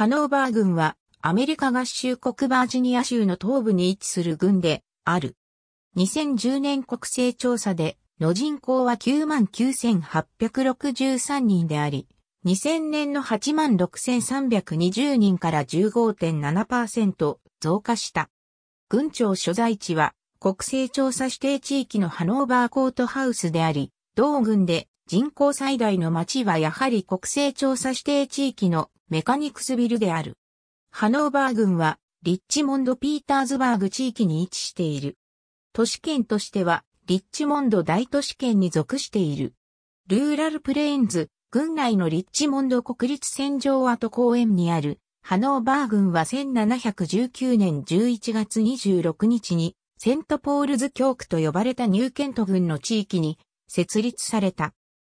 ハノーバー軍はアメリカ合衆国バージニア州の東部に位置する軍である。2010年国勢調査での人口は99,863人であり、2000年の86,320人から15.7%増加した。郡庁所在地は国勢調査指定地域のハノーバーコートハウスであり、同軍で人口最大の町はやはり国勢調査指定地域のメカニクスビルである。ハノーバー郡は、リッチモンド・ピーターズバーグ地域に位置している。都市圏としては、リッチモンド大都市圏に属している。ルーラルプレーンズ、郡内のリッチモンド国立戦場跡公園にある、ハノーバー郡は1719年11月26日に、セントポールズ教区と呼ばれたニューケント郡の地域に設立された。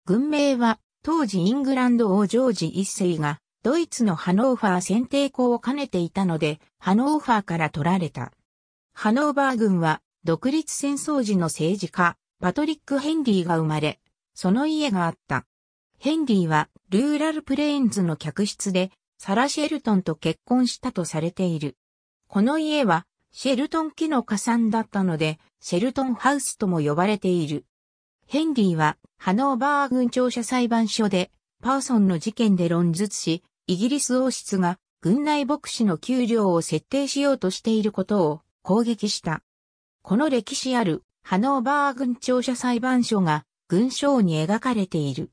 軍名は、当時イングランド王ジョージ一世が、ドイツのハノーファー選定校を兼ねていたので、ハノーファーから取られた。ハノーバー軍は、独立戦争時の政治家、パトリック・ヘンリーが生まれ、その家があった。ヘンリーは、ルーラルプレーンズの客室で、サラ・シェルトンと結婚したとされている。この家は、シェルトン家の加算だったので、シェルトンハウスとも呼ばれている。ヘンリーは、ハノーバー軍庁舎裁判所で、パーソンの事件で論述し、イギリス王室が軍内牧師の給料を設定しようとしていることを攻撃した。この歴史あるハノーバー軍庁舎裁判所が軍章に描かれている。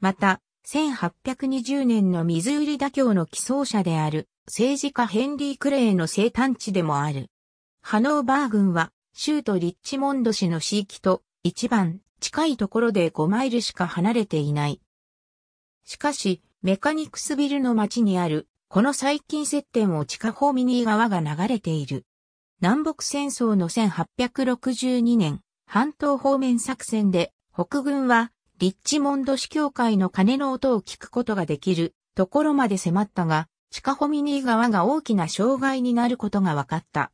また、1820年のミズーリ妥協の起草者である政治家ヘンリー・クレイの生誕地でもある。ハノーバー軍は州都リッチモンド市の市域と一番近いところで5マイルしか離れていない。しかし、メカニクスビルの町にある、この最近接点を地下ホミニー川が流れている。南北戦争の1862年、半島方面作戦で、北軍は、リッチモンド市教会の鐘の音を聞くことができるところまで迫ったが、地下ホミニー川が大きな障害になることが分かった。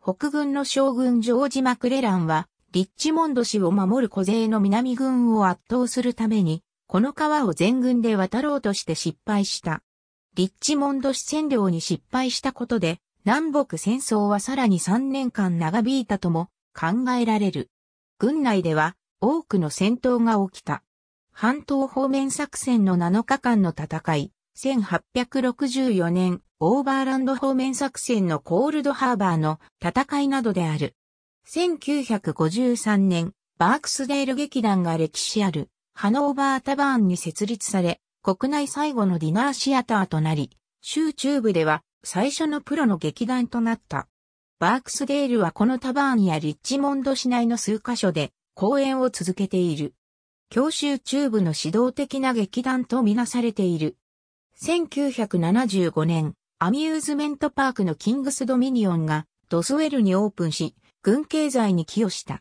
北軍の将軍ジョージ・マクレランは、リッチモンド市を守る小勢の南軍を圧倒するために、この川を全軍で渡ろうとして失敗した。リッチモンド市占領に失敗したことで、南北戦争はさらに3年間長引いたとも考えられる。軍内では多くの戦闘が起きた。半島方面作戦の7日間の戦い、1864年オーバーランド方面作戦のコールドハーバーの戦いなどである。1953年、バークスデール劇団が歴史あるハノーバータバーンに設立され、国内最後のディナーシアターとなり、州中部では最初のプロの劇団となった。バークスデールはこのタバーンやリッチモンド市内の数カ所で公演を続けている。教州中部の指導的な劇団とみなされている。1975年、アミューズメントパークのキングスドミニオンがドスウェルにオープンし、軍経済に寄与した。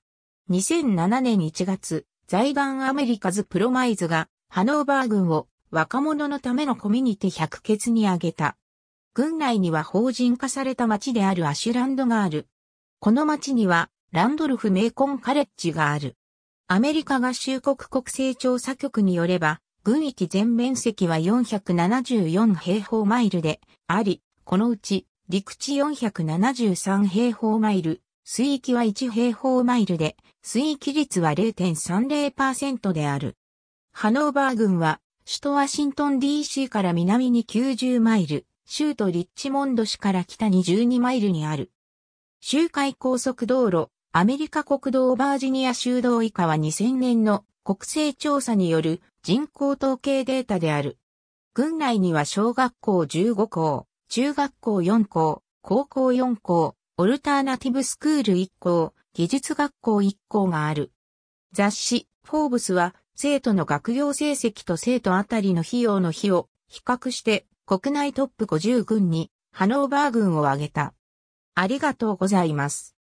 2007年1月、財団アメリカズプロマイズがハノーバー軍を若者のためのコミュニティ百欠に挙げた。軍内には法人化された町であるアシュランドがある。この町にはランドルフ・メイコン・カレッジがある。アメリカ合衆国国勢調査局によれば、軍域全面積は474平方マイルであり、このうち陸地473平方マイル、水域は1平方マイルで水域率は0.30%である。ハノーバー郡は、首都ワシントン DC から南に90マイル、州都リッチモンド市から北に12マイルにある。周回高速道路、アメリカ国道バージニア州道以下は2000年の国勢調査による人口統計データである。郡内には小学校15校、中学校4校、高校4校、オルターナティブスクール1校、技術学校1校がある。雑誌、フォーブスは、生徒の学業成績と生徒あたりの費用の比を比較して国内トップ50軍にハノーバー軍を挙げた。ありがとうございます。